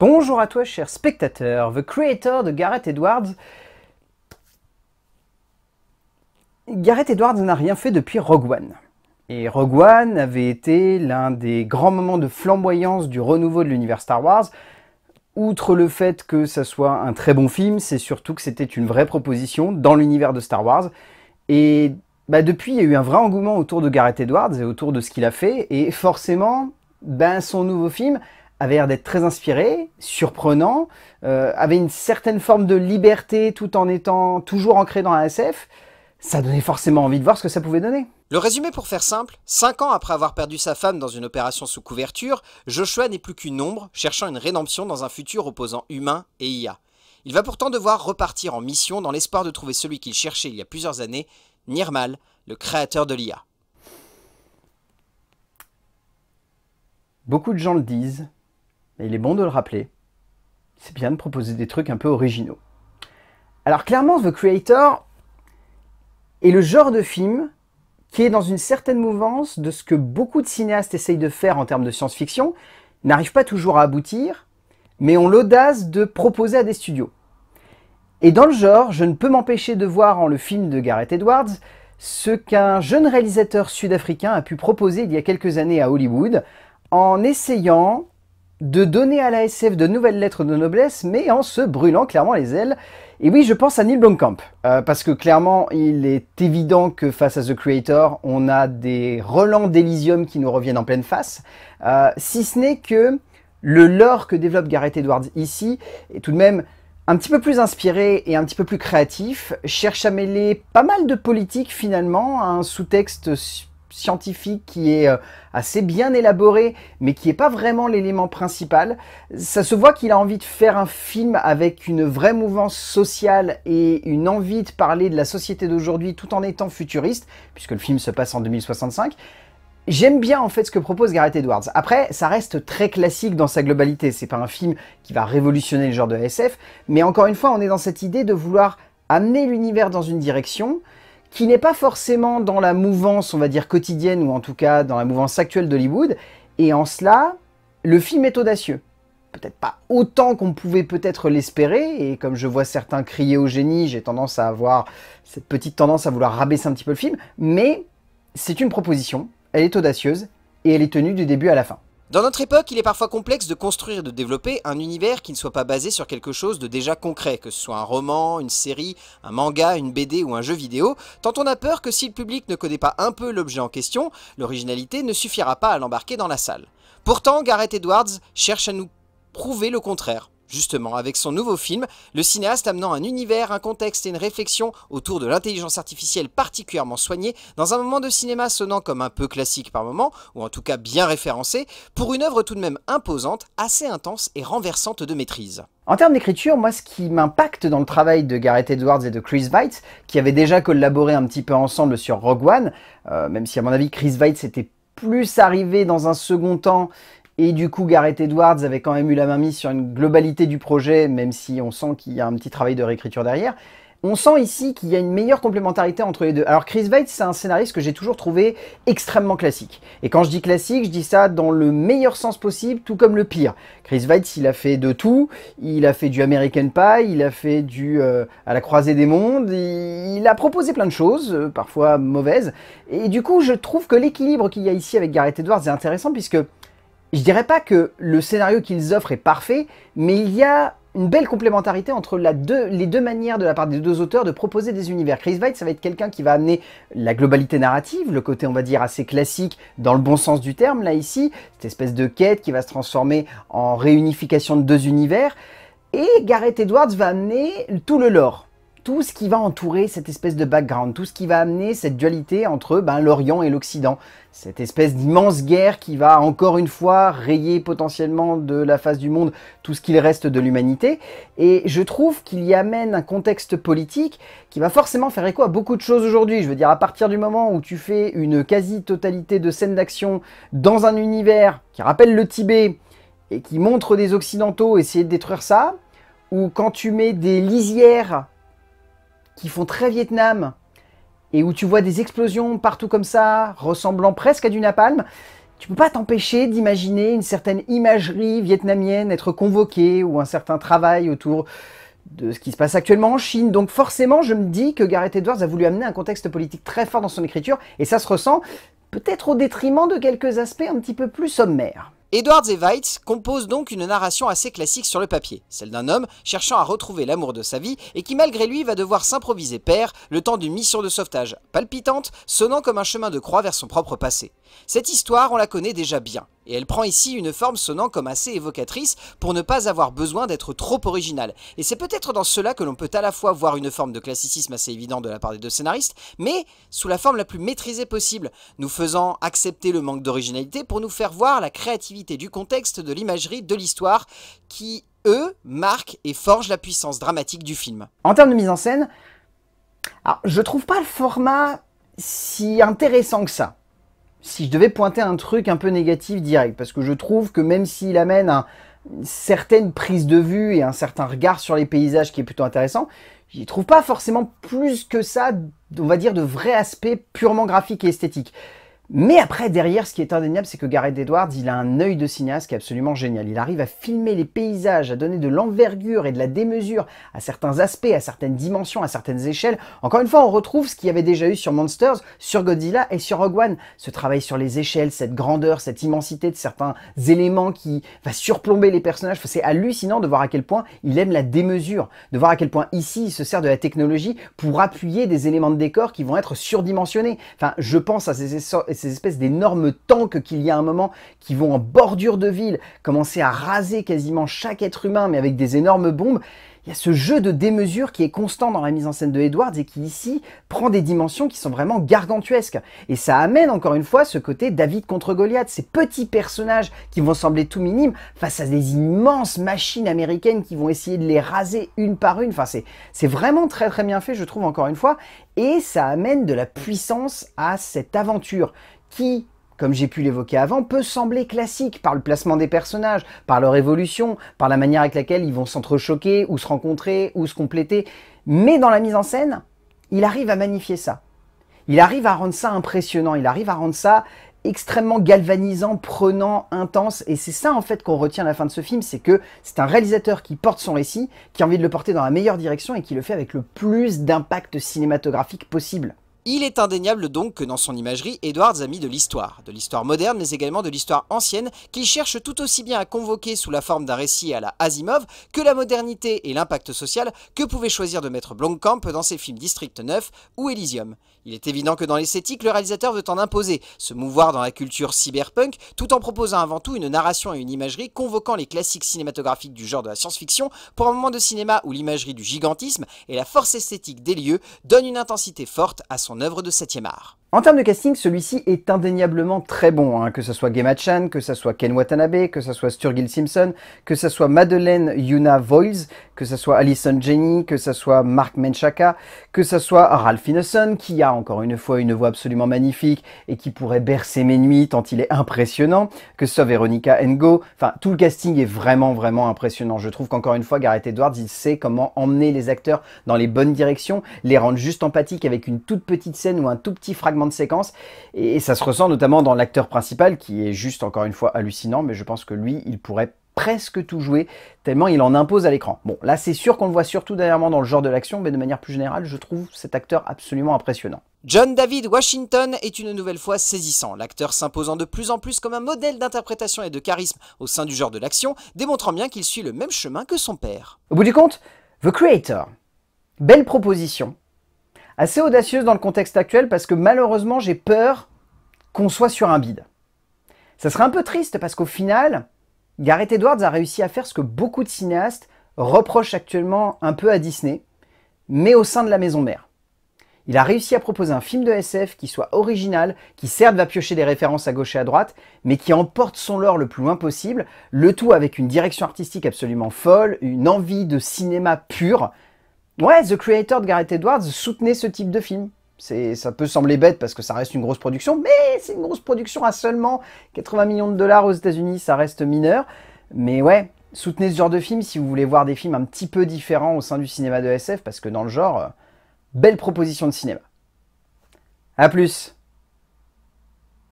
Bonjour à toi, cher spectateur. The creator de Gareth Edwards. Gareth Edwards n'a rien fait depuis Rogue One. Et Rogue One avait été l'un des grands moments de flamboyance du renouveau de l'univers Star Wars. Outre le fait que ça soit un très bon film, c'est surtout que c'était une vraie proposition dans l'univers de Star Wars. Et bah, depuis, il y a eu un vrai engouement autour de Gareth Edwards et autour de ce qu'il a fait. Et forcément, ben, son nouveau film, avait l'air d'être très inspiré, surprenant, euh, avait une certaine forme de liberté tout en étant toujours ancré dans la SF, ça donnait forcément envie de voir ce que ça pouvait donner. Le résumé pour faire simple, 5 ans après avoir perdu sa femme dans une opération sous couverture, Joshua n'est plus qu'une ombre, cherchant une rédemption dans un futur opposant humain et IA. Il va pourtant devoir repartir en mission dans l'espoir de trouver celui qu'il cherchait il y a plusieurs années, Nirmal, le créateur de l'IA. Beaucoup de gens le disent, il est bon de le rappeler. C'est bien de proposer des trucs un peu originaux. Alors clairement, The Creator est le genre de film qui est dans une certaine mouvance de ce que beaucoup de cinéastes essayent de faire en termes de science-fiction, n'arrive pas toujours à aboutir, mais ont l'audace de proposer à des studios. Et dans le genre, je ne peux m'empêcher de voir en le film de Gareth Edwards ce qu'un jeune réalisateur sud-africain a pu proposer il y a quelques années à Hollywood en essayant de donner à la SF de nouvelles lettres de noblesse, mais en se brûlant clairement les ailes. Et oui, je pense à Neil Blomkamp, euh, parce que clairement, il est évident que face à The Creator, on a des relents d'Elysium qui nous reviennent en pleine face, euh, si ce n'est que le lore que développe Gareth Edwards ici est tout de même un petit peu plus inspiré et un petit peu plus créatif, cherche à mêler pas mal de politique finalement, un sous-texte scientifique qui est euh, assez bien élaboré, mais qui n'est pas vraiment l'élément principal. Ça se voit qu'il a envie de faire un film avec une vraie mouvance sociale et une envie de parler de la société d'aujourd'hui tout en étant futuriste, puisque le film se passe en 2065. J'aime bien en fait ce que propose Gareth Edwards. Après, ça reste très classique dans sa globalité. C'est pas un film qui va révolutionner le genre de SF, mais encore une fois, on est dans cette idée de vouloir amener l'univers dans une direction, qui n'est pas forcément dans la mouvance, on va dire, quotidienne, ou en tout cas dans la mouvance actuelle d'Hollywood. Et en cela, le film est audacieux. Peut-être pas autant qu'on pouvait peut-être l'espérer, et comme je vois certains crier au génie, j'ai tendance à avoir cette petite tendance à vouloir rabaisser un petit peu le film, mais c'est une proposition, elle est audacieuse, et elle est tenue du début à la fin. Dans notre époque, il est parfois complexe de construire et de développer un univers qui ne soit pas basé sur quelque chose de déjà concret, que ce soit un roman, une série, un manga, une BD ou un jeu vidéo, tant on a peur que si le public ne connaît pas un peu l'objet en question, l'originalité ne suffira pas à l'embarquer dans la salle. Pourtant, Gareth Edwards cherche à nous prouver le contraire. Justement, avec son nouveau film, le cinéaste amenant un univers, un contexte et une réflexion autour de l'intelligence artificielle particulièrement soignée, dans un moment de cinéma sonnant comme un peu classique par moment, ou en tout cas bien référencé, pour une œuvre tout de même imposante, assez intense et renversante de maîtrise. En termes d'écriture, moi ce qui m'impacte dans le travail de Gareth Edwards et de Chris Weitz, qui avaient déjà collaboré un petit peu ensemble sur Rogue One, euh, même si à mon avis Chris Weitz était plus arrivé dans un second temps et du coup, Gareth Edwards avait quand même eu la main mise sur une globalité du projet, même si on sent qu'il y a un petit travail de réécriture derrière. On sent ici qu'il y a une meilleure complémentarité entre les deux. Alors Chris Weitz, c'est un scénariste que j'ai toujours trouvé extrêmement classique. Et quand je dis classique, je dis ça dans le meilleur sens possible, tout comme le pire. Chris Weitz, il a fait de tout. Il a fait du American Pie, il a fait du euh, à la croisée des mondes. Il a proposé plein de choses, euh, parfois mauvaises. Et du coup, je trouve que l'équilibre qu'il y a ici avec Gareth Edwards est intéressant puisque je dirais pas que le scénario qu'ils offrent est parfait, mais il y a une belle complémentarité entre la deux, les deux manières de la part des deux auteurs de proposer des univers. Chris White, ça va être quelqu'un qui va amener la globalité narrative, le côté, on va dire, assez classique dans le bon sens du terme, là, ici, cette espèce de quête qui va se transformer en réunification de deux univers. Et Gareth Edwards va amener tout le lore tout ce qui va entourer cette espèce de background, tout ce qui va amener cette dualité entre ben, l'Orient et l'Occident, cette espèce d'immense guerre qui va encore une fois rayer potentiellement de la face du monde tout ce qu'il reste de l'humanité, et je trouve qu'il y amène un contexte politique qui va forcément faire écho à beaucoup de choses aujourd'hui. Je veux dire, à partir du moment où tu fais une quasi-totalité de scènes d'action dans un univers qui rappelle le Tibet, et qui montre des Occidentaux essayer de détruire ça, ou quand tu mets des lisières qui font très Vietnam, et où tu vois des explosions partout comme ça, ressemblant presque à du napalm, tu peux pas t'empêcher d'imaginer une certaine imagerie vietnamienne être convoquée ou un certain travail autour de ce qui se passe actuellement en Chine. Donc forcément, je me dis que Gareth Edwards a voulu amener un contexte politique très fort dans son écriture, et ça se ressent peut-être au détriment de quelques aspects un petit peu plus sommaires. Edwards et Weitz donc une narration assez classique sur le papier, celle d'un homme cherchant à retrouver l'amour de sa vie et qui malgré lui va devoir s'improviser père le temps d'une mission de sauvetage palpitante sonnant comme un chemin de croix vers son propre passé. Cette histoire on la connaît déjà bien, et elle prend ici une forme sonnant comme assez évocatrice pour ne pas avoir besoin d'être trop originale. Et c'est peut-être dans cela que l'on peut à la fois voir une forme de classicisme assez évident de la part des deux scénaristes, mais sous la forme la plus maîtrisée possible, nous faisant accepter le manque d'originalité pour nous faire voir la créativité du contexte, de l'imagerie, de l'histoire, qui, eux, marquent et forgent la puissance dramatique du film. En termes de mise en scène, alors, je trouve pas le format si intéressant que ça si je devais pointer un truc un peu négatif direct, parce que je trouve que même s'il amène un, une certaine prise de vue et un certain regard sur les paysages qui est plutôt intéressant, j'y trouve pas forcément plus que ça, on va dire, de vrais aspects purement graphiques et esthétiques. Mais après, derrière, ce qui est indéniable, c'est que Gareth Edwards, il a un œil de cinéaste qui est absolument génial. Il arrive à filmer les paysages, à donner de l'envergure et de la démesure à certains aspects, à certaines dimensions, à certaines échelles. Encore une fois, on retrouve ce qu'il y avait déjà eu sur Monsters, sur Godzilla et sur Rogue One. Ce travail sur les échelles, cette grandeur, cette immensité de certains éléments qui va surplomber les personnages. c'est hallucinant de voir à quel point il aime la démesure, de voir à quel point ici, il se sert de la technologie pour appuyer des éléments de décor qui vont être surdimensionnés. Enfin, je pense à ces ces espèces d'énormes tanks qu'il y a un moment qui vont en bordure de ville, commencer à raser quasiment chaque être humain, mais avec des énormes bombes, il y a ce jeu de démesure qui est constant dans la mise en scène de Edwards et qui ici prend des dimensions qui sont vraiment gargantuesques. Et ça amène encore une fois ce côté David contre Goliath, ces petits personnages qui vont sembler tout minimes face à des immenses machines américaines qui vont essayer de les raser une par une. Enfin, c'est vraiment très très bien fait, je trouve, encore une fois. Et ça amène de la puissance à cette aventure qui comme j'ai pu l'évoquer avant, peut sembler classique par le placement des personnages, par leur évolution, par la manière avec laquelle ils vont s'entrechoquer ou se rencontrer ou se compléter. Mais dans la mise en scène, il arrive à magnifier ça. Il arrive à rendre ça impressionnant, il arrive à rendre ça extrêmement galvanisant, prenant, intense. Et c'est ça en fait qu'on retient à la fin de ce film, c'est que c'est un réalisateur qui porte son récit, qui a envie de le porter dans la meilleure direction et qui le fait avec le plus d'impact cinématographique possible. Il est indéniable donc que dans son imagerie, Edwards a mis de l'histoire, de l'histoire moderne mais également de l'histoire ancienne qu'il cherche tout aussi bien à convoquer sous la forme d'un récit à la Asimov que la modernité et l'impact social que pouvait choisir de mettre Blomkamp dans ses films District 9 ou Elysium. Il est évident que dans l'esthétique, le réalisateur veut en imposer, se mouvoir dans la culture cyberpunk, tout en proposant avant tout une narration et une imagerie convoquant les classiques cinématographiques du genre de la science-fiction pour un moment de cinéma où l'imagerie du gigantisme et la force esthétique des lieux donnent une intensité forte à son œuvre de 7 art. En termes de casting, celui-ci est indéniablement très bon, hein. que ce soit Gemma Chan, que ce soit Ken Watanabe, que ce soit Sturgill Simpson, que ce soit Madeleine Yuna Voiles, que ce soit Alison Jenny, que ce soit Mark Menchaka, que ce soit Ralph Ineson, qui a encore une fois une voix absolument magnifique et qui pourrait bercer mes nuits tant il est impressionnant, que sauf Veronica Engo, enfin tout le casting est vraiment vraiment impressionnant. Je trouve qu'encore une fois Gareth Edwards, il sait comment emmener les acteurs dans les bonnes directions, les rendre juste empathiques avec une toute petite scène ou un tout petit fragment de séquence et ça se ressent notamment dans l'acteur principal qui est juste encore une fois hallucinant mais je pense que lui, il pourrait presque tout jouer tellement il en impose à l'écran. Bon, là c'est sûr qu'on le voit surtout dernièrement dans le genre de l'action, mais de manière plus générale, je trouve cet acteur absolument impressionnant. John David Washington est une nouvelle fois saisissant, l'acteur s'imposant de plus en plus comme un modèle d'interprétation et de charisme au sein du genre de l'action, démontrant bien qu'il suit le même chemin que son père. Au bout du compte, The Creator. Belle proposition, assez audacieuse dans le contexte actuel parce que malheureusement j'ai peur qu'on soit sur un bide. Ça serait un peu triste parce qu'au final, Gareth Edwards a réussi à faire ce que beaucoup de cinéastes reprochent actuellement un peu à Disney, mais au sein de la maison mère. Il a réussi à proposer un film de SF qui soit original, qui certes va piocher des références à gauche et à droite, mais qui emporte son lore le plus loin possible, le tout avec une direction artistique absolument folle, une envie de cinéma pur. Ouais, The Creator de Gareth Edwards soutenait ce type de film ça peut sembler bête parce que ça reste une grosse production, mais c'est une grosse production à seulement 80 millions de dollars aux États-Unis, ça reste mineur. Mais ouais, soutenez ce genre de film si vous voulez voir des films un petit peu différents au sein du cinéma de SF, parce que dans le genre, euh, belle proposition de cinéma. A plus